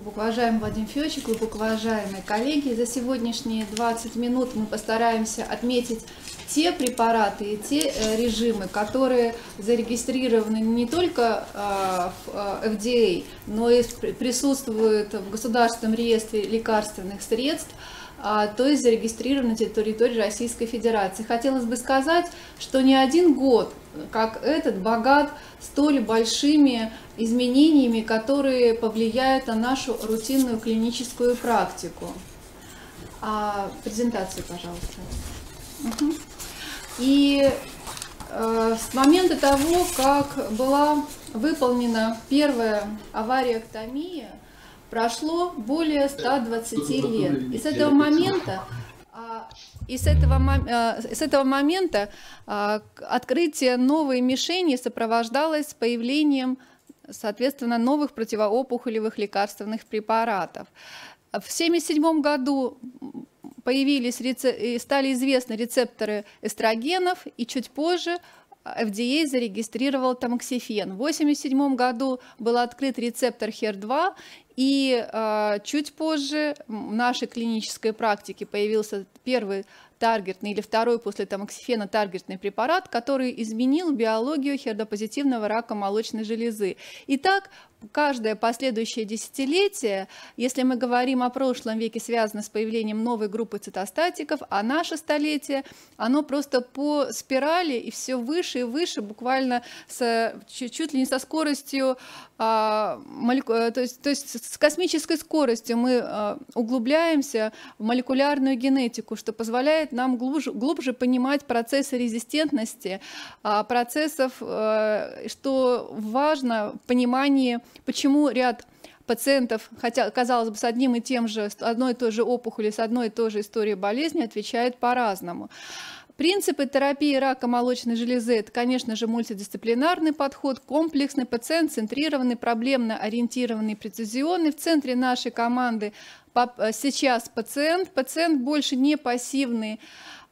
Глубоко уважаемый Владимир Федорович, глубоко уважаемые коллеги, за сегодняшние 20 минут мы постараемся отметить те препараты и те э, режимы, которые зарегистрированы не только а, в FDA, э, но и присутствуют в Государственном реестре лекарственных средств, а, то есть зарегистрированы на территории Российской Федерации. Хотелось бы сказать, что не один год как этот богат столь большими изменениями, которые повлияют на нашу рутинную клиническую практику. А, презентацию, пожалуйста. Угу. И э, с момента того, как была выполнена первая авариоктомия, прошло более 120 лет. И с этого момента а, и с этого, э, с этого момента э, открытие новой мишени сопровождалось появлением, соответственно, новых противоопухолевых лекарственных препаратов. В 1977 году появились, и стали известны рецепторы эстрогенов, и чуть позже FDA зарегистрировал тамоксифен. В 1987 году был открыт рецептор HER2, и э, чуть позже в нашей клинической практике появился первый таргетный или второй после тамоксифена таргетный препарат, который изменил биологию хердопозитивного рака молочной железы. Итак, каждое последующее десятилетие, если мы говорим о прошлом веке, связано с появлением новой группы цитостатиков, а наше столетие, оно просто по спирали и все выше и выше, буквально с, чуть, чуть ли не со скоростью, а, молеку, э, то, есть, то есть с космической скоростью мы а, углубляемся в молекулярную генетику, что позволяет нам глубже, глубже понимать процессы резистентности, а, процессов, а, что важно в понимании почему ряд пациентов, хотя, казалось бы, с одним и тем же, с одной и той же опухоли, с одной и той же историей болезни отвечает по-разному. Принципы терапии рака молочной железы – это, конечно же, мультидисциплинарный подход, комплексный, пациент-центрированный, проблемно ориентированный, прецизионный. В центре нашей команды э, сейчас пациент. Пациент больше не пассивный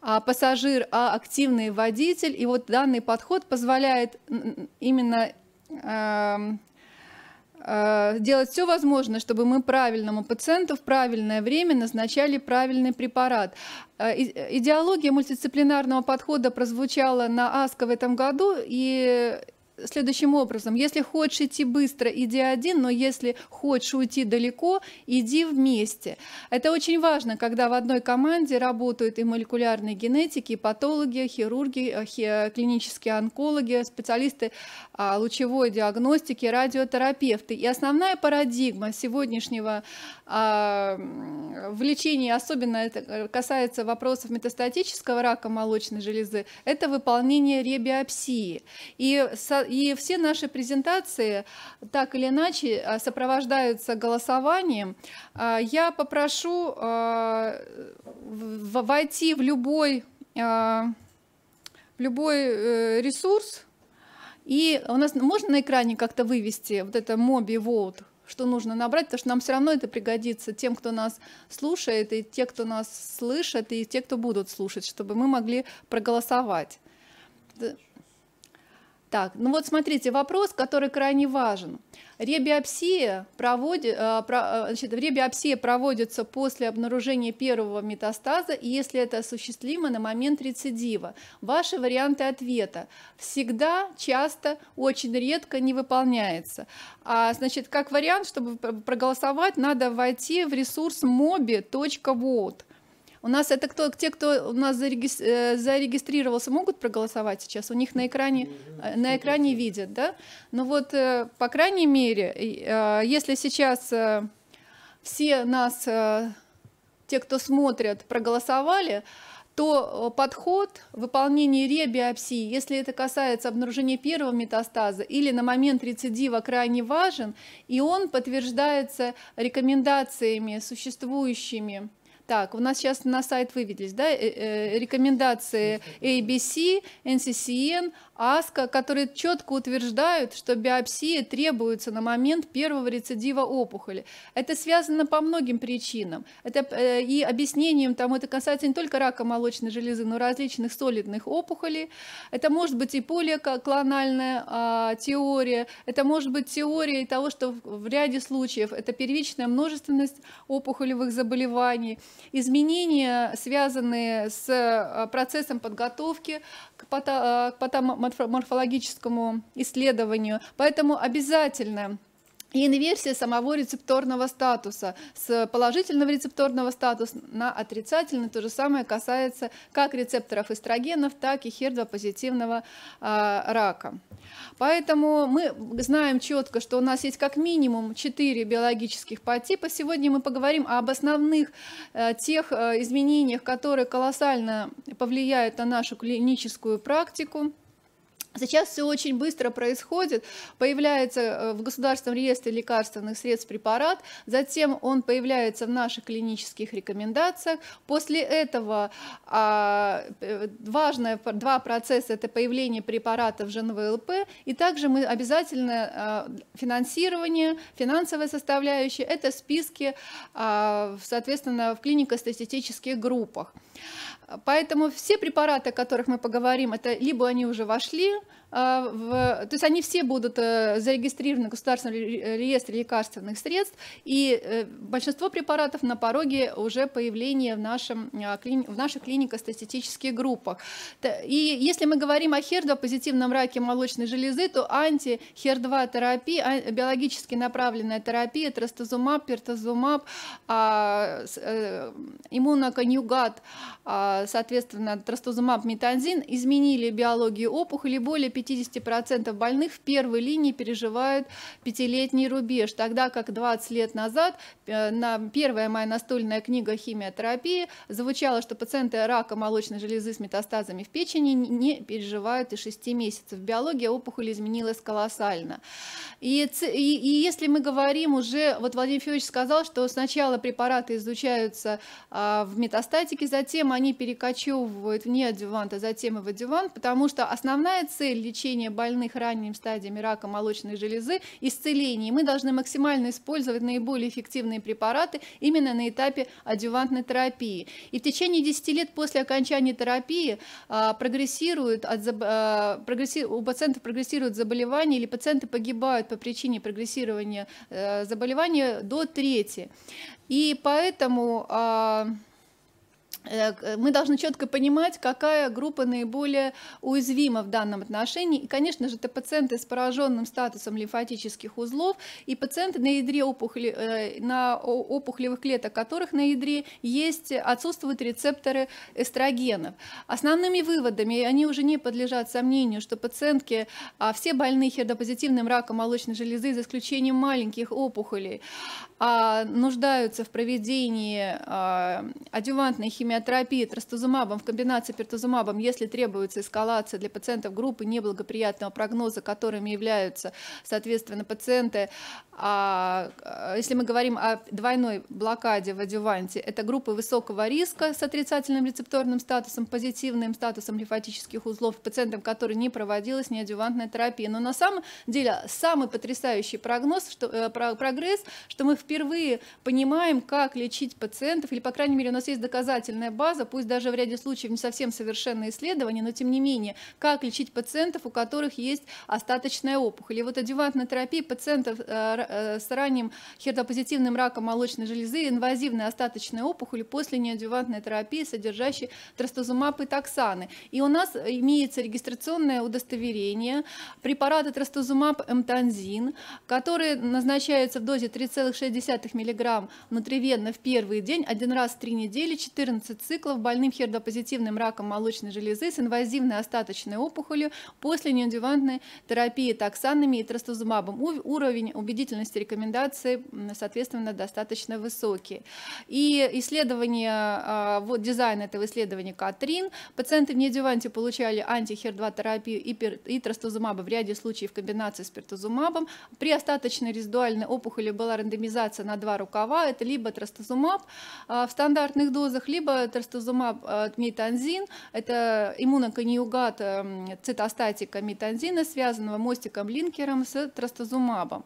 а пассажир, а активный водитель. И вот данный подход позволяет именно эм, а, делать все возможное, чтобы мы правильному пациенту в правильное время назначали правильный препарат. А, э, идеология мультидисциплинарного подхода прозвучала на АСКО в этом году, и следующим образом. Если хочешь идти быстро, иди один, но если хочешь уйти далеко, иди вместе. Это очень важно, когда в одной команде работают и молекулярные генетики, и патологи, хирурги, клинические онкологи, специалисты а, лучевой диагностики, радиотерапевты. И основная парадигма сегодняшнего а, в лечении, особенно это э, касается вопросов метастатического рака молочной железы, это выполнение ребиопсии. И и все наши презентации так или иначе а, сопровождаются голосованием. А, я попрошу а, войти в любой, в любой э, ресурс, и у нас можно на экране как-то вывести вот это моби vote, что нужно набрать, потому что нам все равно это пригодится тем, кто нас слушает, и те, кто нас слышит, и те, кто будут слушать, чтобы мы могли проголосовать. Так, ну вот смотрите, вопрос, который крайне важен. Ребиопсия, проводит, э, э, значит, ребиопсия проводится после обнаружения первого метастаза, если это осуществимо на момент рецидива. Ваши варианты ответа всегда, часто, очень редко не выполняется. А, значит, как вариант, чтобы проголосовать, надо войти в ресурс mobi.vote у нас это кто, те, кто у нас э, зарегистрировался, могут проголосовать сейчас. У них на экране, э, на экране видят, да? Но ну вот, э, по крайней мере, если сейчас все нас, те, кто смотрят, проголосовали, то подход выполнения ребиопсии, если это касается обнаружения первого метастаза или на момент рецидива, крайне важен, и он подтверждается рекомендациями существующими так, у нас сейчас на сайт вывелись, да, э, э, рекомендации ABC, NCCN, АСКО, которые четко утверждают, что биопсии требуются на момент первого рецидива опухоли. Это связано по многим причинам. Это э, и объяснением, там, это касается не только рака молочной железы, но и различных солидных опухолей. Это может быть и поликлональная э, а, теория, это может быть теория того, что в, ряде случаев это первичная множественность опухолевых заболеваний, изменения, связанные с э, процессом подготовки к, пато, э, к патомо морфологическому исследованию. Поэтому обязательно и инверсия самого рецепторного статуса с положительного рецепторного статуса на отрицательный. То же самое касается как рецепторов эстрогенов, так и HER2-позитивного э, а, рака. Поэтому мы знаем четко, что у нас есть как минимум 4 биологических подтипа. Сегодня мы поговорим об основных э, тех э, изменениях, которые колоссально повлияют на нашу клиническую практику. Сейчас все очень быстро происходит. Появляется э, в государственном реестре лекарственных средств препарат, затем он появляется в наших клинических рекомендациях. После этого а, э, важные два процесса – это появление препарата в ЖНВЛП, и также мы обязательно а, финансирование, финансовая составляющая – это списки, а, соответственно, в клинико-статистических группах. Поэтому все препараты, о которых мы поговорим, это либо они уже вошли а, в, то есть они все будут э, зарегистрированы в государственном э, реестре лекарственных средств, и э, большинство препаратов на пороге уже появления в, нашем, а, в наших клинико-статистических группах. И если мы говорим о хердопозитивном раке молочной железы, то анти-хер2 терапия, а, биологически направленная терапия, трастазумаб, пертазумаб, иммуноконъюгат, соответственно, трастазумаб, метанзин, изменили биологию опухоли более 5 50% больных в первой линии переживают пятилетний рубеж, тогда как 20 лет назад э, на первая моя настольная книга «Химиотерапия» звучало, что пациенты рака молочной железы с метастазами в печени не переживают и 6 месяцев. Биология опухоли изменилась колоссально. И, и, и если мы говорим уже, вот Владимир Федорович сказал, что сначала препараты изучаются а, в метастатике, затем они перекочевывают вне а затем и в адювант, потому что основная цель лечения больных ранними стадиями рака молочной железы, исцеления. Мы должны максимально использовать наиболее эффективные препараты именно на этапе адювантной терапии. И в течение 10 лет после окончания терапии а, прогрессируют от, а, прогресси, у пациентов прогрессируют заболевания или пациенты погибают по причине прогрессирования а, заболевания до трети. И поэтому... А, Э, э, мы должны четко понимать, какая группа наиболее уязвима в данном отношении. И, конечно же, это пациенты с пораженным статусом лимфатических узлов и пациенты на ядре опухоли, э, на опухолевых клеток, которых на ядре есть, отсутствуют рецепторы эстрогенов. Основными выводами, и они уже не подлежат сомнению, что пациентки, а, все больные хердопозитивным раком молочной железы, за исключением маленьких опухолей, а, нуждаются в проведении а, адювантной химиотерапии, химиотерапии трастузумабом в комбинации пертузумабом, если требуется эскалация для пациентов группы неблагоприятного прогноза, которыми являются, соответственно, пациенты, а, э, если мы говорим о двойной блокаде в адюванте, это группы высокого риска с отрицательным рецепторным статусом, позитивным статусом лимфатических узлов, пациентам, которые не проводилась ни адювантная терапия. Но на самом деле самый потрясающий прогноз, что, э, прогресс, что мы впервые понимаем, как лечить пациентов, или, по крайней мере, у нас есть доказательства доказательная база, пусть даже в ряде случаев не совсем совершенное исследование, но тем не менее, как лечить пациентов, у которых есть остаточная опухоль. И вот адювантная терапия пациентов э, э, с ранним хердопозитивным раком молочной железы, инвазивной остаточной опухоли после неадювантной терапии, содержащей трастузумаб и токсаны. И у нас имеется регистрационное удостоверение препарата трастузумаб эмтанзин, который назначается в дозе 3,6 мг внутривенно в первый день, один раз в три недели, 14 11 циклов больным хердопозитивным раком молочной железы с инвазивной остаточной опухолью после неодевантной терапии таксанами и трастузумабом. Уровень убедительности рекомендации, соответственно, достаточно высокий. И исследование, а, вот дизайн этого исследования Катрин. Пациенты в неодеванте получали антихер-2-терапию и, пер, в ряде случаев в комбинации с пертузумабом. При остаточной резидуальной опухоли была рандомизация на два рукава. Это либо трастузумаб а, в стандартных дозах, либо было э, метанзин, это иммуноконъюгат э, цитостатика метанзина, связанного мостиком-линкером с трастузумабом.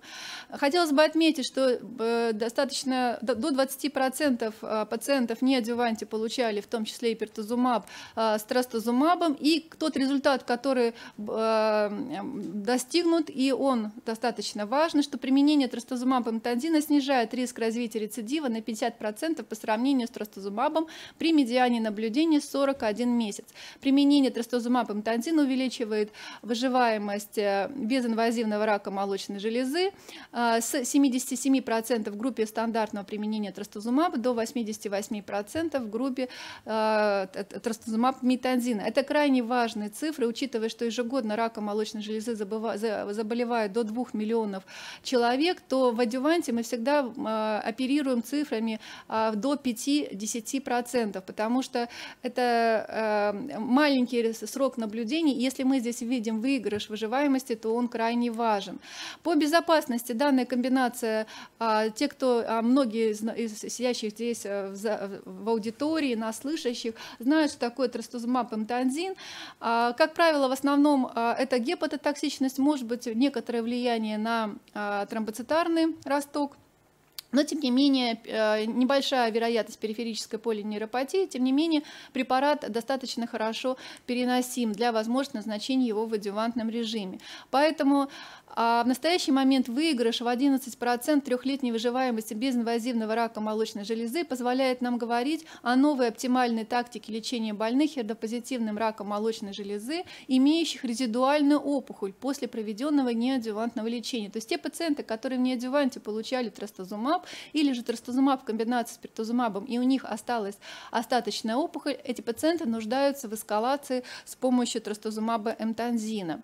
Хотелось бы отметить, что э, достаточно до 20% пациентов не адюванте получали, в том числе и пертозумаб с трастозумабом, и тот результат, который достигнут, и он достаточно важен, что применение трастозумаба метанзина снижает риск развития рецидива на 50% по сравнению с трастозумабом, при медиане наблюдения 41 месяц. Применение трастузумаб имтанзин увеличивает выживаемость э, безинвазивного рака молочной железы э, с 77% в группе стандартного применения трастузумаба до 88% в группе э, трастузумаб метанзина. Это крайне важные цифры, учитывая, что ежегодно рака молочной железы заболевает до 2 миллионов человек, то в адюванте мы всегда оперируем цифрами до 5-10% пациентов, потому что это э, маленький срок наблюдений. Если мы здесь видим выигрыш выживаемости, то он крайне важен. По безопасности данная комбинация, а, те, кто, а, многие из сидящих здесь э, в аудитории, нас слышащих, знают, что такое трастузумаб эмтанзин. А, как правило, в основном это гепатотоксичность, может быть, некоторое влияние на тромбоцитарный росток, но, тем не менее, э, небольшая вероятность периферической полинейропатии, тем не менее, препарат достаточно хорошо переносим для возможного назначения его в адювантном режиме. Поэтому а в настоящий момент выигрыш в 11% трехлетней выживаемости без инвазивного рака молочной железы позволяет нам говорить о новой оптимальной тактике лечения больных эрдопозитивным раком молочной железы, имеющих резидуальную опухоль после проведенного неодювантного лечения. То есть те пациенты, которые в неодюванте получали трастазумаб или же трастазумаб в комбинации с пертузумабом, и у них осталась остаточная опухоль, эти пациенты нуждаются в эскалации с помощью трастазумаба эмтанзина.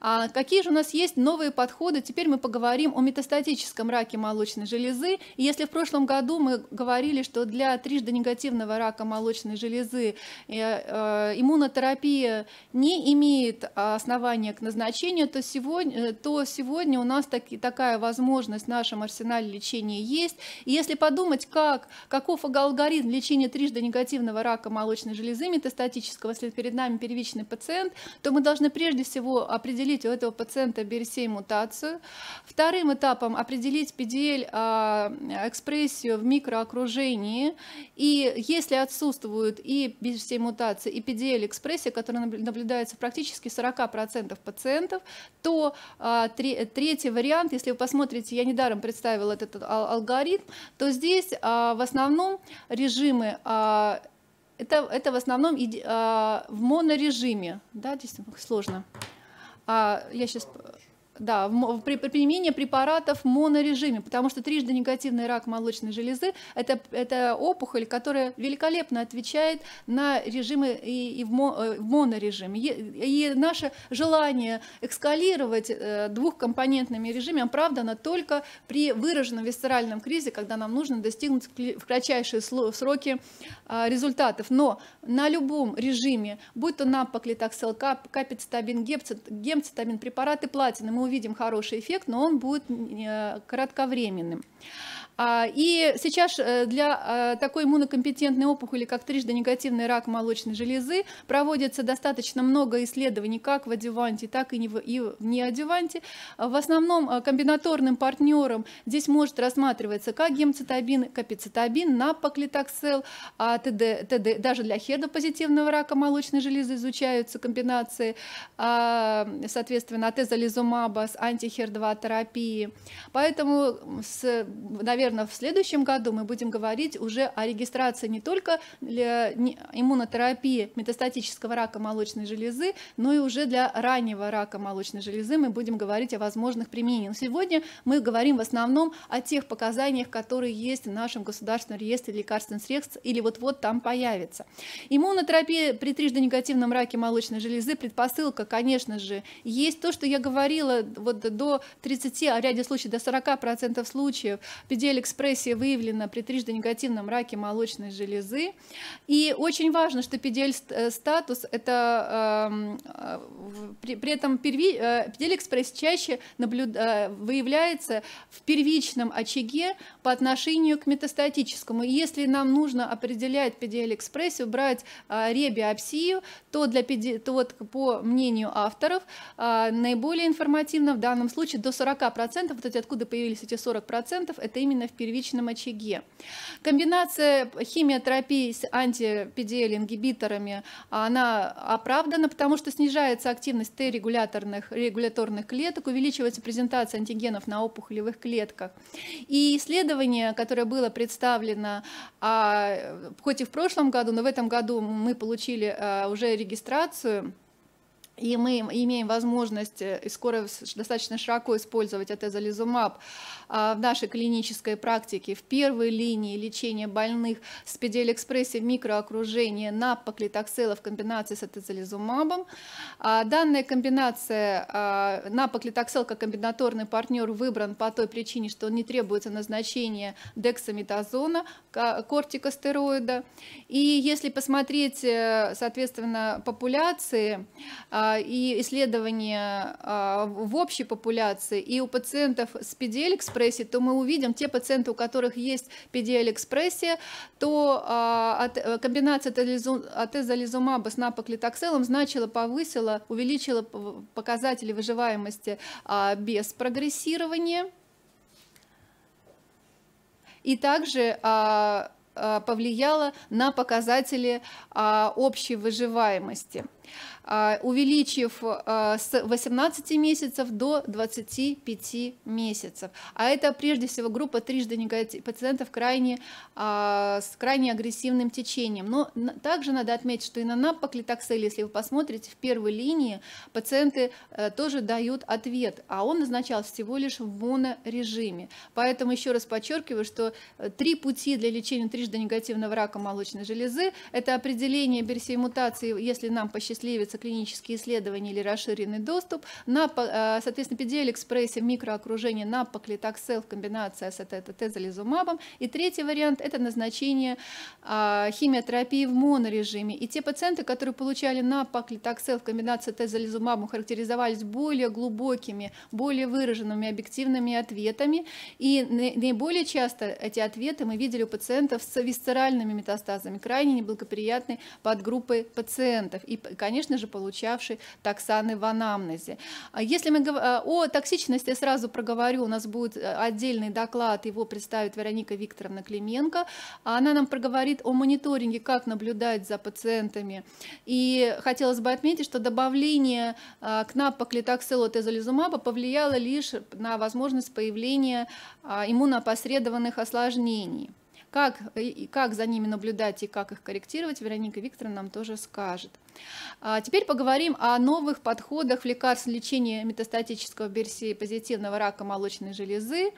А какие же у нас есть новые подходы? Теперь мы поговорим о метастатическом раке молочной железы. И если в прошлом году мы говорили, что для трижды негативного рака молочной железы э, э, иммунотерапия не имеет а, основания к назначению, то сегодня, э, то сегодня у нас таки, такая возможность в нашем арсенале лечения есть. И если подумать, как, каков алгоритм лечения трижды негативного рака молочной железы метастатического, если перед нами первичный пациент, то мы должны прежде всего определить, определить у этого пациента BRCA-мутацию. Вторым этапом определить PDL-экспрессию а, в микроокружении. И если отсутствуют и BRCA-мутации, и PDL-экспрессия, которая наблюдается практически 40% пациентов, то а, третий вариант, если вы посмотрите, я недаром представила этот а, алгоритм, то здесь в основном режимы это, это в основном в монорежиме, да, здесь сложно. А, я сейчас да, при, применении препаратов в монорежиме, потому что трижды негативный рак молочной железы это, – это опухоль, которая великолепно отвечает на режимы и, и в, мо, э, в монорежим. И, и наше желание экскалировать э, двухкомпонентными режимами оправдано только при выраженном висцеральном кризе, когда нам нужно достигнуть в кратчайшие сроки э, результатов. Но на любом режиме, будь то напоклитоксел, кап, капицитабин, гемцитабин, препараты платины, мы увидим хороший эффект, но он будет э, кратковременным. А, и сейчас э, для э, такой иммунокомпетентной опухоли, как трижды негативный рак молочной железы, проводится достаточно много исследований как в одеванте, так и не в, и в В основном э, комбинаторным партнером здесь может рассматриваться как гемцитабин, капицитабин, напоклитоксел, а ТД, ТД, даже для хедопозитивного рака молочной железы изучаются комбинации, а, соответственно, атезолизумаба с антихер-2 терапией. Поэтому, с, наверное, наверное, в следующем году мы будем говорить уже о регистрации не только для иммунотерапии метастатического рака молочной железы, но и уже для раннего рака молочной железы мы будем говорить о возможных применениях. Но сегодня мы говорим в основном о тех показаниях, которые есть в нашем государственном реестре лекарственных средств или вот-вот там появится. Иммунотерапия при трижды-негативном раке молочной железы, предпосылка, конечно же, есть то, что я говорила вот до 30, а в ряде случаев до 40% случаев, PDL-экспрессия выявлена при трижды негативном раке молочной железы. И очень важно, что PDL-статус э, – это эм, э, при, при этом перви, э, PDL-экспресс чаще наблюд, э, выявляется в первичном очаге по отношению к метастатическому. И если нам нужно определять PDL-экспрессию, брать э, ребиопсию, то, для, то вот, по мнению авторов наиболее информативно в данном случае до 40% вот эти откуда появились эти 40% это именно именно в первичном очаге. Комбинация химиотерапии с анти-PDL-ингибиторами, она оправдана, потому что снижается активность Т-регуляторных регуляторных клеток, увеличивается презентация антигенов на опухолевых клетках. И исследование, которое было представлено, а, хоть и в прошлом году, но в этом году мы получили а, уже регистрацию, и мы имеем возможность э, и скоро достаточно широко использовать атезолизумаб а, в нашей клинической практике в первой линии лечения больных с педиэлекспрессией в микроокружении на паклитоксела в комбинации с атезолизумабом. А, данная комбинация а, на паклитоксел как комбинаторный партнер выбран по той причине, что не требуется назначение дексаметазона, кортикостероида. И если посмотреть, э, соответственно, популяции, а, и исследования а, в общей популяции и у пациентов с PDL-экспрессией, то мы увидим те пациенты, у которых есть PDL-экспрессия, то а, э, комбинация атезолизумаба с напоклитокселом значило повысила, увеличила показатели выживаемости без прогрессирования. И также повлияло на показатели общей выживаемости. А, увеличив а, с 18 месяцев до 25 месяцев. А это прежде всего группа трижды негатив, пациентов крайне, а, с крайне агрессивным течением. Но также надо отметить, что и на напоклитоксель, если вы посмотрите, в первой линии пациенты э, тоже дают ответ, а он назначал всего лишь в монорежиме. Поэтому еще раз подчеркиваю, что э, три пути для лечения трижды негативного рака молочной железы – это определение берсей мутации, если нам посчастливится, осчастливится клинические исследования или расширенный доступ. На, э, соответственно, PDL экспрессе микроокружение на паклитоксел в комбинации с тезолизумабом. И третий вариант – это назначение а, химиотерапии в монорежиме. И те пациенты, которые получали на паклитоксел в комбинации с тезолизумабом, характеризовались более глубокими, более выраженными объективными ответами. И наиболее часто эти ответы мы видели у пациентов с висцеральными метастазами, крайне неблагоприятной подгруппы пациентов. И, конечно же, получавший токсаны в анамнезе. А если мы э, о токсичности сразу проговорю, у нас будет э, отдельный доклад, его представит Вероника Викторовна Клименко. Она нам проговорит о мониторинге, как наблюдать за пациентами. И хотелось бы отметить, что добавление э, к НАП тезолизумаба повлияло лишь на возможность появления а, иммуноопосредованных осложнений. Как, и как за ними наблюдать и как их корректировать, Вероника Викторовна нам тоже скажет. А, теперь поговорим о новых подходах в лекарственном лечении метастатического берсии-позитивного рака молочной железы.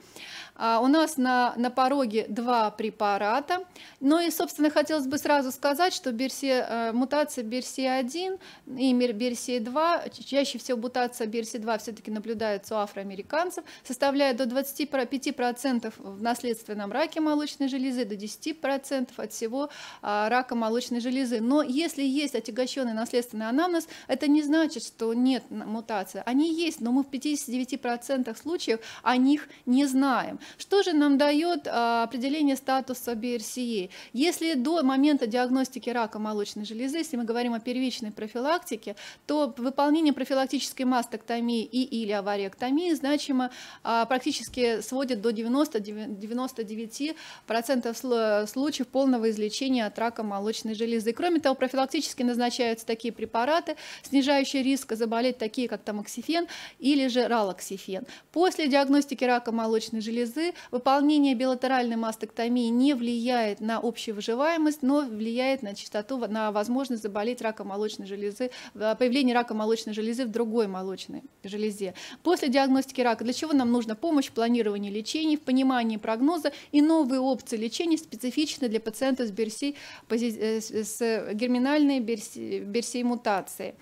А, у нас на, на пороге два препарата. Ну и, собственно, хотелось бы сразу сказать, что берсия, э, мутация берсии-1 и берсии-2, чаще всего мутация берсии-2 все-таки наблюдается у афроамериканцев, составляет до 25% в наследственном раке молочной железы, до 10% от всего а, рака молочной железы. Но если есть отягощенная мутированный наследственный анамнез это не значит, что нет мутации. Они есть, но мы в 59% случаев о них не знаем. Что же нам дает а, определение статуса BRCA? Если до момента диагностики рака молочной железы, если мы говорим о первичной профилактике, то выполнение профилактической мастектомии и или авариэктомии значимо а, практически сводит до 90-99% случаев полного излечения от рака молочной железы. Кроме того, профилактически назначают применяются такие препараты, снижающие риск заболеть, такие как тамоксифен или же ралоксифен. После диагностики рака молочной железы выполнение билатеральной мастектомии не влияет на общую выживаемость, но влияет на частоту, на возможность заболеть раком молочной железы, э, появление рака молочной железы в другой молочной железе. После диагностики рака для чего нам нужна помощь в планировании лечения, в понимании прогноза и новые опции лечения специфичны для пациентов с, берси, э, с герминальной берси, при мутации.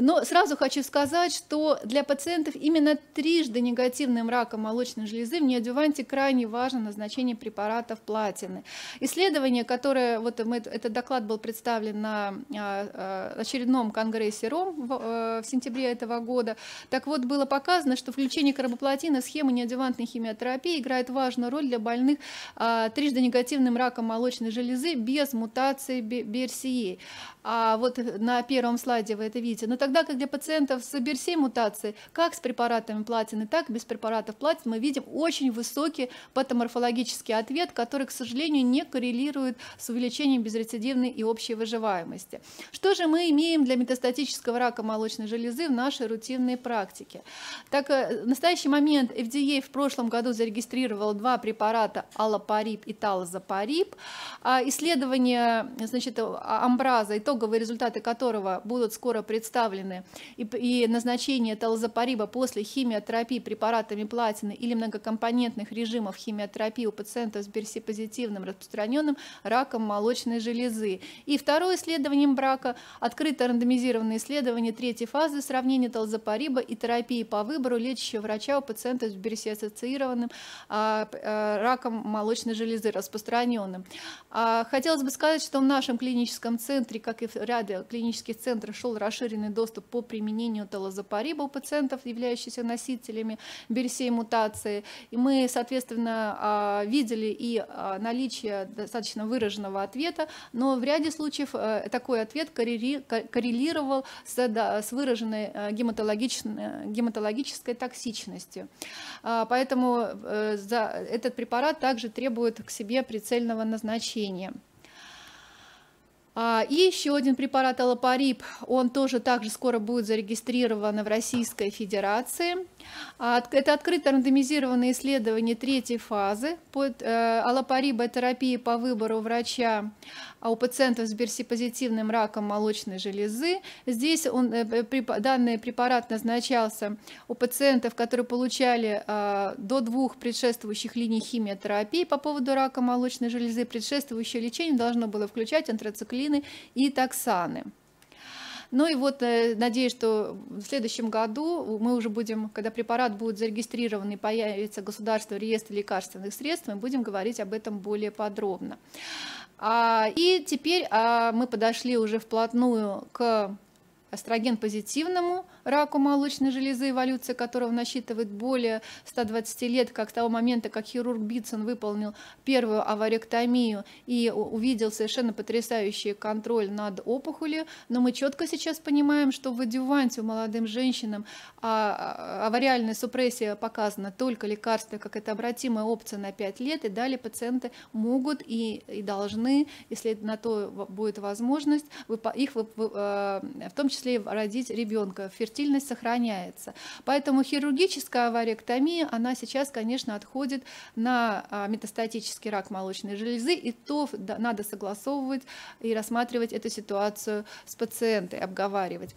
Но сразу хочу сказать, что для пациентов именно трижды негативным раком молочной железы в неодюванте крайне важно назначение препаратов платины. Исследование, которое, вот мы, этот доклад был представлен на а, а, очередном конгрессе РОМ в, э, в сентябре этого года, так вот было показано, что включение карбоплатина схемы неодювантной химиотерапии играет важную роль для больных а, трижды негативным раком молочной железы без мутации БРСИ. А вот э, на первом слайде вы это видите. Но тогда как для пациентов с BRCA мутацией, как с препаратами платины, так и без препаратов платины, мы видим очень высокий патоморфологический ответ, который, к сожалению, не коррелирует с увеличением безрецидивной и общей выживаемости. Что же мы имеем для метастатического рака молочной железы в нашей рутинной практике? Так, э, в настоящий момент FDA в прошлом году зарегистрировал два препарата аллопарип и талозапарип. А исследование значит, амбраза, итоговые результаты которого будут скоро представлены, и, и назначение талзапариба после химиотерапии препаратами платины или многокомпонентных режимов химиотерапии у пациентов с берсипозитивным распространенным раком молочной железы. И второе исследование брака – открыто рандомизированное исследование третьей фазы сравнения талзапариба и терапии по выбору лечащего врача у пациентов с берсиассоциированным а, а, раком молочной железы распространенным. А, хотелось бы сказать, что в нашем клиническом центре, как и в ряде клинических центрах шел расширенный доступ по применению талозапориба у пациентов, являющихся носителями берсей мутации. И мы, соответственно, а, видели и а, наличие достаточно выраженного ответа, но в ряде случаев э, такой ответ коррелировал с выраженной э, гематологической токсичностью. А, поэтому э, этот препарат также требует к себе прицельного назначения. А, и еще один препарат аллопариб, он тоже также скоро будет зарегистрирован в Российской Федерации. А, это открыто рандомизированное исследование третьей фазы под э, аллопариботерапии по выбору врача а у пациентов с берсипозитивным раком молочной железы. Здесь он, э, данный препарат назначался у пациентов, которые получали а, до двух предшествующих линий химиотерапии по поводу рака молочной железы. Предшествующее лечение должно было включать антрациклины и токсаны. Ну и вот э, надеюсь, что в следующем году мы уже будем, когда препарат будет зарегистрирован и появится государство реестр лекарственных средств, мы будем говорить об этом более подробно. А, и теперь а, мы подошли уже вплотную к эстроген-позитивному раку молочной железы, эволюция которого насчитывает более 120 лет, как того момента, как хирург Битсон выполнил первую аваректомию и увидел совершенно потрясающий контроль над опухолью, но мы четко сейчас понимаем, что в адюванте у молодым женщинам а, а, авариальная супрессия показана только лекарство, как это обратимая опция на 5 лет, и далее пациенты могут и, и должны, если на то будет возможность, их а, в том числе родить ребенка в стильность сохраняется. Поэтому хирургическая авариоктомия, она сейчас, конечно, отходит на а, метастатический рак молочной железы, и то надо согласовывать и рассматривать эту ситуацию с пациентой, обговаривать.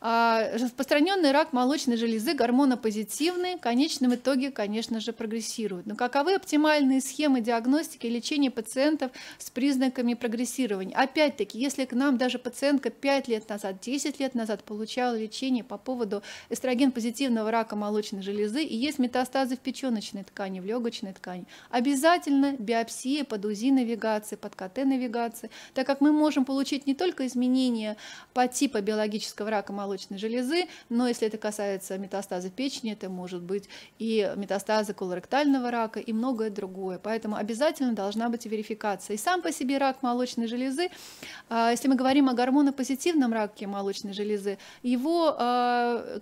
А, распространенный рак молочной железы гормонопозитивный, в конечном итоге, конечно же, прогрессирует. Но каковы оптимальные схемы диагностики и лечения пациентов с признаками прогрессирования? Опять-таки, если к нам даже пациентка 5 лет назад, 10 лет назад получала лечение по поводу эстроген-позитивного рака молочной железы и есть метастазы в печеночной ткани, в легочной ткани. Обязательно биопсия под УЗИ-навигации, под КТ-навигации, так как мы можем получить не только изменения по типу биологического рака молочной железы, но если это касается метастаза печени, это может быть и метастазы колоректального рака и многое другое. Поэтому обязательно должна быть верификация. И сам по себе рак молочной железы, а, если мы говорим о гормонопозитивном раке молочной железы, его а,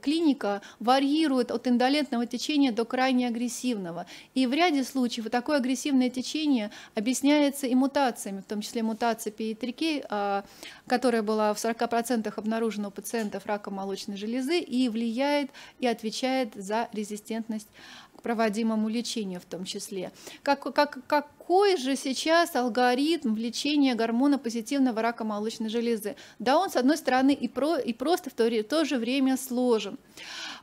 клиника варьирует от индолентного течения до крайне агрессивного. И в ряде случаев такое агрессивное течение объясняется и мутациями, в том числе мутация PI3K, а, которая была в 40% обнаружена у пациентов рака молочной железы и влияет и отвечает за резистентность к проводимому лечению в том числе. Как, как, как какой же сейчас алгоритм влечения гормона позитивного рака молочной железы? Да, он, с одной стороны, и, про, и просто в то, в то же время сложен.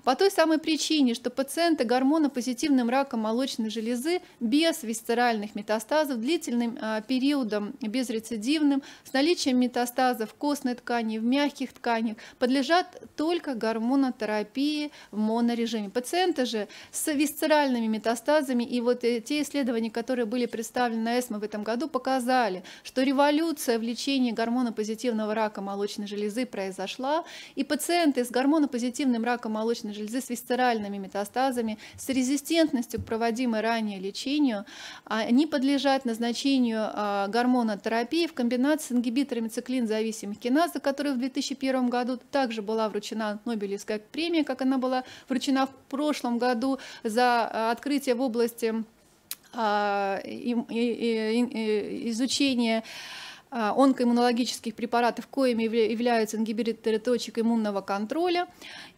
По той самой причине, что пациенты гормона позитивным раком молочной железы без висцеральных метастазов, длительным а, периодом безрецидивным, с наличием метастазов в костной ткани, в мягких тканях, подлежат только гормонотерапии в монорежиме. Пациенты же с висцеральными метастазами и вот э, те исследования, которые были представлены представленная ЭСМО в этом году, показали, что революция в лечении гормонопозитивного рака молочной железы произошла, и пациенты с гормонопозитивным раком молочной железы с висцеральными метастазами, с резистентностью к проводимой ранее лечению, они подлежат назначению а, гормонотерапии в комбинации с ингибиторами циклин-зависимых за которые в 2001 году также была вручена Нобелевская премия, как она была вручена в прошлом году за а, открытие в области а, изучение а, онкоиммунологических препаратов, коими являются ингибиторы точек иммунного контроля,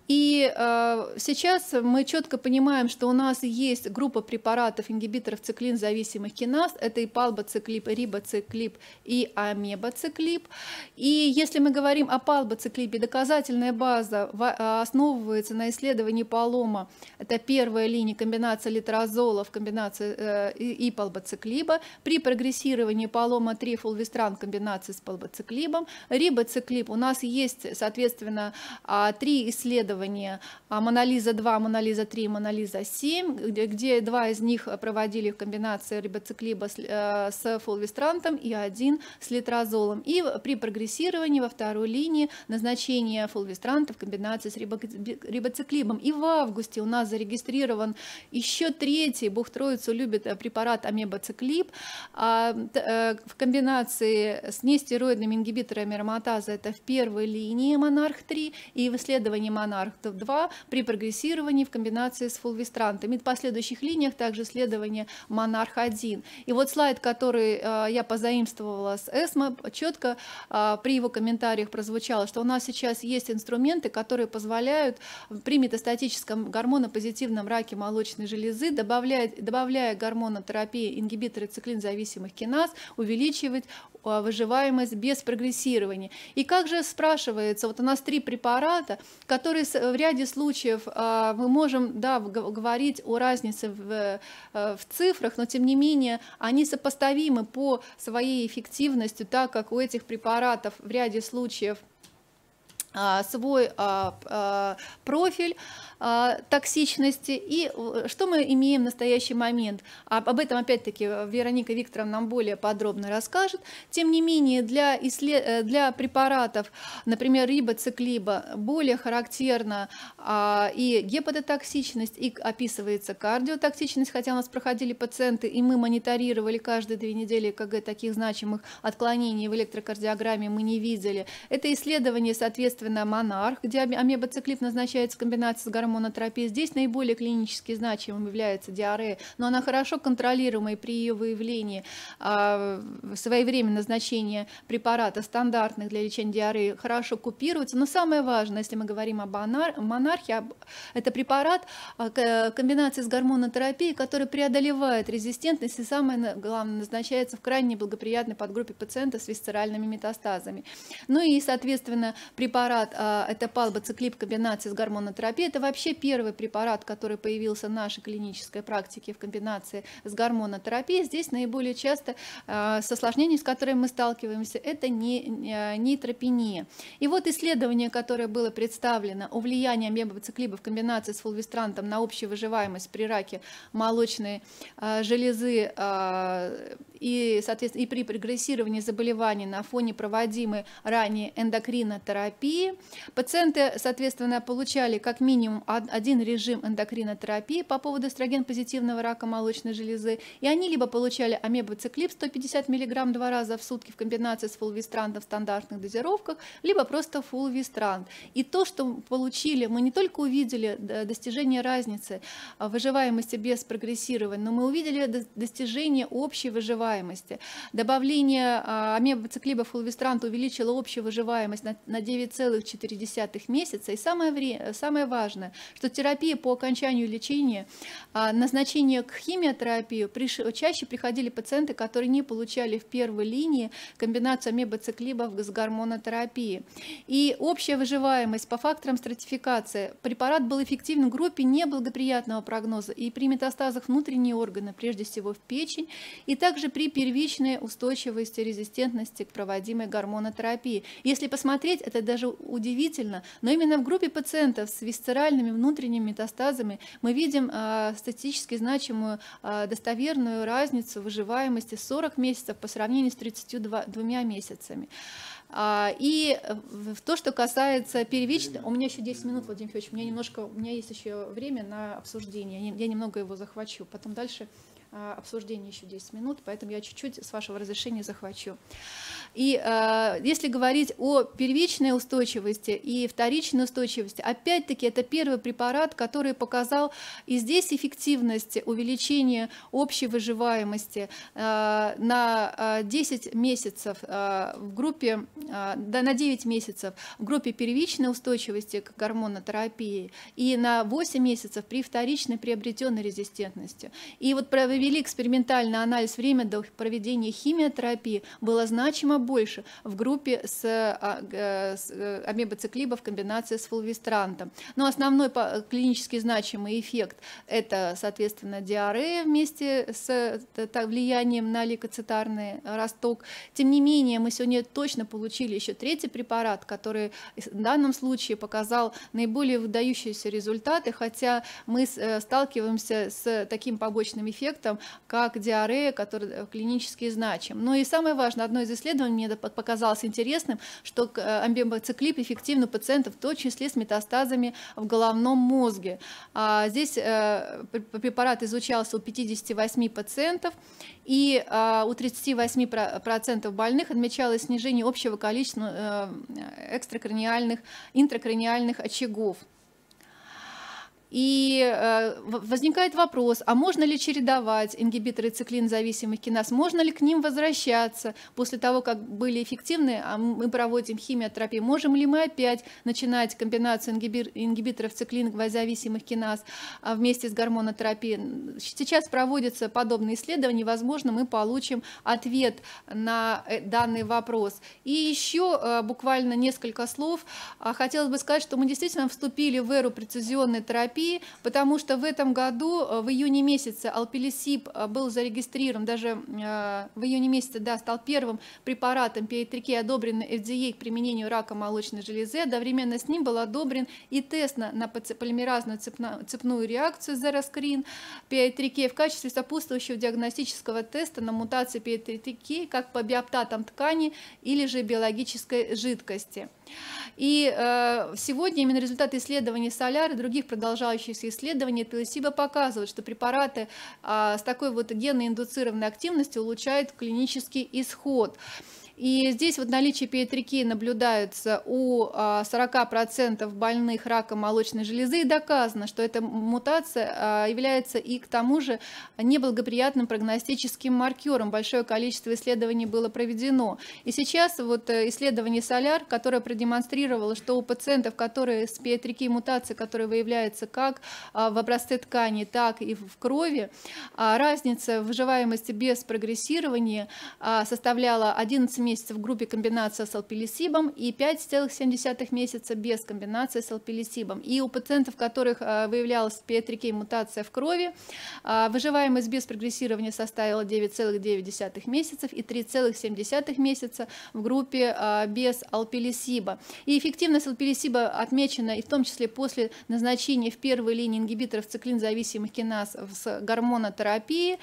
и э, сейчас мы четко понимаем, что у нас есть группа препаратов ингибиторов циклин-зависимых киназ. Это и палбоциклип, и рибоциклип, и амебоциклип. И если мы говорим о палбоциклипе, доказательная база э, основывается на исследовании полома. Это первая линия комбинации литрозола в комбинации э, и, и палбоциклиба. При прогрессировании полома 3 в комбинации с палбоциклибом. Рибоциклип у нас есть, соответственно, а, три исследования исследования «Монолиза-2», «Монолиза-3», «Монолиза-7», где, где два из них э, проводили в комбинации рибоциклиба с, э, с фулвистрантом и один с литрозолом. И при прогрессировании во второй линии назначение фулвистранта в комбинации с рибо, рибоциклибом. И в августе у нас зарегистрирован еще третий, Бог Троицу любит, э, препарат амебоциклиб а, э, в комбинации с нестероидными ингибиторами ароматаза, это в первой линии «Монарх-3», и в исследовании «Монарх Марк-2 при прогрессировании в комбинации с фулвистрантами. И в последующих линиях также исследование Монарх-1. И вот слайд, который э, я позаимствовала с ЭСМО, четко э, при его комментариях прозвучало, что у нас сейчас есть инструменты, которые позволяют при метастатическом гормонопозитивном раке молочной железы, добавляя, добавляя гормонотерапии ингибиторы циклин-зависимых киназ, увеличивать э, выживаемость без прогрессирования. И как же спрашивается, вот у нас три препарата, которые с в ряде случаев а, мы можем да, говорить о разнице в, э, э, в цифрах, но тем не менее они сопоставимы по своей эффективности, так как у этих препаратов в ряде случаев а, свой а, а, профиль токсичности. И э, что мы имеем в настоящий момент? Об этом, опять-таки, э, Вероника Викторовна нам более подробно расскажет. Тем не менее, для, исслед... Э, для препаратов, например, рибоциклиба, более характерна и гепатотоксичность, и описывается кардиотоксичность, хотя у нас проходили пациенты, и мы мониторировали каждые две недели КГ таких значимых отклонений в электрокардиограмме мы не видели. Это исследование, соответствует соответственно, монарх, где амебоциклит назначается в комбинации с гормонотерапией. Здесь наиболее клинически значимым является диарея, но она хорошо контролируемая при ее выявлении а, своевременно назначение препарата стандартных для лечения диареи хорошо купируется. Но самое важное, если мы говорим об монархе, это препарат а, комбинации с гормонотерапией, который преодолевает резистентность и самое главное назначается в крайне благоприятной подгруппе пациентов с висцеральными метастазами. Ну и, соответственно, препарат препарат а, это палбоциклип комбинации с гормонотерапией. Это вообще первый препарат, который появился в нашей клинической практике в комбинации с гормонотерапией. Здесь наиболее часто а, с осложнением, с которыми мы сталкиваемся, это а, нейтропения. И вот исследование, которое было представлено о влиянии амебоциклиба в комбинации с фулвистрантом на общую выживаемость при раке молочной железы и, соответственно, и при прогрессировании заболевания на фоне проводимой ранее эндокринотерапии. Пациенты, соответственно, получали как минимум один режим эндокринотерапии по поводу эстроген-позитивного рака молочной железы, и они либо получали амебоциклип 150 мг два раза в сутки в комбинации с фулвистрандом в стандартных дозировках, либо просто фулвистранд И то, что получили, мы не только увидели достижение разницы а, выживаемости без прогрессирования, но мы увидели достижение общей выживаемости выживаемости. Добавление а, амебоциклиба фулвестранта увеличило общую выживаемость на, на 9,4 месяца. И самое, вре, самое важное, что терапия по окончанию лечения, а, назначение к химиотерапии чаще приходили пациенты, которые не получали в первой линии комбинацию амебоциклибов с гормонотерапией. И общая выживаемость по факторам стратификации. Препарат был эффективен в группе неблагоприятного прогноза и при метастазах внутренние органы, прежде всего в печень, и также при первичной устойчивости, резистентности к проводимой гормонотерапии. Если посмотреть, это даже удивительно, но именно в группе пациентов с висцеральными внутренними метастазами мы видим а, статистически значимую а, достоверную разницу выживаемости 40 месяцев по сравнению с 32 месяцами. А, и в то, что касается первичной, у меня еще 10 минут, Владимир Федорович, у меня немножко, у меня есть еще время на обсуждение, я немного его захвачу, потом дальше Э, обсуждение еще 10 минут, поэтому я чуть-чуть, с вашего разрешения, захвачу. И э, если говорить о первичной устойчивости и вторичной устойчивости, опять-таки это первый препарат, который показал и здесь эффективность увеличения общей выживаемости э, на 10 э, месяцев э, в группе, э, да, на 9 месяцев в группе первичной устойчивости к гормонотерапии и на 8 месяцев при вторичной приобретенной резистентности. И вот про провели экспериментальный анализ времени до проведения химиотерапии было значимо больше в группе с, а, с э, амебоциклиба в комбинации с фулвистрантом. Но основной клинически значимый эффект – это, соответственно, диарея вместе с влиянием на лейкоцитарный росток. Тем не менее, мы сегодня точно получили еще третий препарат, который в данном случае показал наиболее выдающиеся результаты, хотя мы э, сталкиваемся с таким побочным эффектом, эффектом, как диарея, который э, клинически значим. Ну и самое важное, одно из исследований мне показалось интересным, что э, амбимбациклип эффективен у пациентов, в том числе с метастазами в головном мозге. А здесь э, препарат изучался у 58 пациентов, и а, у 38% больных отмечалось снижение общего количества экстракраниальных, интракраниальных очагов. И э, возникает вопрос, а можно ли чередовать ингибиторы циклин-зависимых киназ, можно ли к ним возвращаться после того, как были эффективны, а мы проводим химиотерапию, можем ли мы опять начинать комбинацию ингибир, ингибиторов циклин-зависимых киназ а, вместе с гормонотерапией. Сейчас проводятся подобные исследования, возможно, мы получим ответ на э, данный вопрос. И еще э, буквально несколько слов. А, хотелось бы сказать, что мы действительно вступили в эру прецизионной терапии, терапии, потому что в этом году, э, в июне месяце, алпилисип э, был зарегистрирован, даже э, в июне месяце, да, стал первым препаратом пиетрике, одобренным FDA к применению рака молочной железы. Одновременно с ним был одобрен и тест на, на полимеразную цепную, цепную реакцию Зераскрин пиетрике в качестве сопутствующего диагностического теста на мутации пиетрике как по биоптатам ткани или же биологической жидкости. И э, сегодня именно результаты исследований соляр и других продолжающихся исследований плацебо показывают, что препараты э, с такой вот генно-индуцированной активностью улучшают клинический исход. И здесь вот наличие пиетрики наблюдается у 40% а, больных раком молочной железы, и доказано, что эта мутация а, является и к тому же неблагоприятным прогностическим маркером. Большое количество исследований было проведено. И сейчас вот э, исследование Соляр, которое продемонстрировало, что у пациентов, которые с пиетрики мутации, которые выявляются как а, в образце ткани, так и в крови, разница выживаемости без прогрессирования составляла 11 месяца в группе комбинация с алпилисибом и 5,7 месяца без комбинации с алпилисибом. И у пациентов, у которых а, выявлялась PTRK мутация в крови, а, выживаемость без прогрессирования составила 9,9 месяцев и 3,7 месяца в группе а, без алпилисиба. И эффективность алпилисиба отмечена и в том числе после назначения в первой линии ингибиторов циклинзависимых киназ с гормонотерапией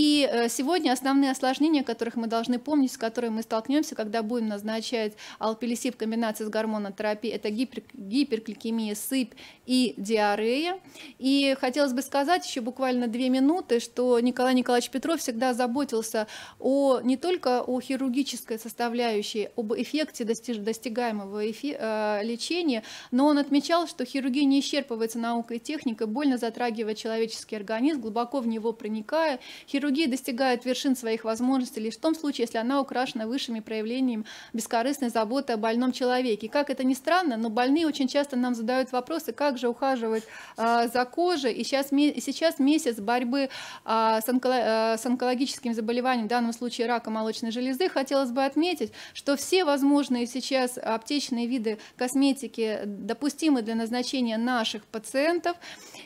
И э, сегодня основные осложнения, о которых мы должны помнить, с которыми мы столкнемся, когда будем назначать алпелисиб в комбинации с гормонотерапией. Это гипер, гиперкликемия, сыпь и диарея. И хотелось бы сказать еще буквально две минуты, что Николай Николаевич Петров всегда заботился о, не только о хирургической составляющей, об эффекте достиж, достигаемого эфи, э, лечения, но он отмечал, что хирургия не исчерпывается наукой и техникой, больно затрагивая человеческий организм, глубоко в него проникая. Хирургия достигает вершин своих возможностей лишь в том случае, если она украшена выше наивысшими проявлениями бескорыстной заботы о больном человеке. И как это ни странно, но больные очень часто нам задают вопросы, как же ухаживать э, за кожей. И сейчас, и сейчас месяц борьбы э, с, онколо, э, с онкологическим заболеванием, в данном случае рака молочной железы, хотелось бы отметить, что все возможные сейчас аптечные виды косметики допустимы для назначения наших пациентов.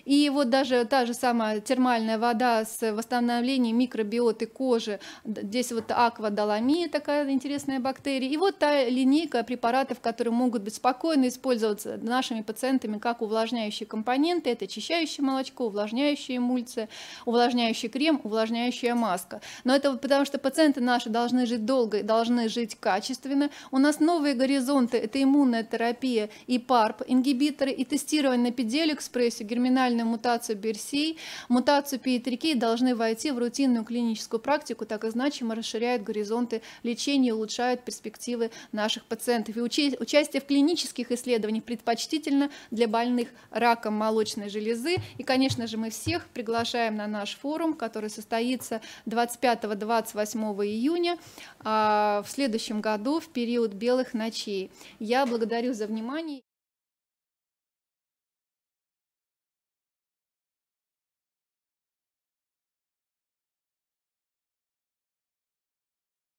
И вот даже та же самая термальная вода с восстановлением микробиоты кожи, здесь вот аква долами такая интересная бактерия. И вот та линейка препаратов, которые могут быть спокойно использоваться нашими пациентами как увлажняющие компоненты. Это очищающее молочко, увлажняющая эмульсия, увлажняющий крем, увлажняющая маска. Но это потому, что пациенты наши должны жить долго, должны жить качественно. У нас новые горизонты – это иммунная терапия и ПАРП, ингибиторы и тестирование на педель-экспрессию, герминальную мутацию Берсей, мутацию пиетрикей должны войти в рутинную клиническую практику, так и значимо расширяют горизонты лечения лечения улучшают перспективы наших пациентов. И участие в клинических исследованиях предпочтительно для больных раком молочной железы. И, конечно же, мы всех приглашаем на наш форум, который состоится 25-28 июня а, в следующем году в период белых ночей. Я благодарю за внимание.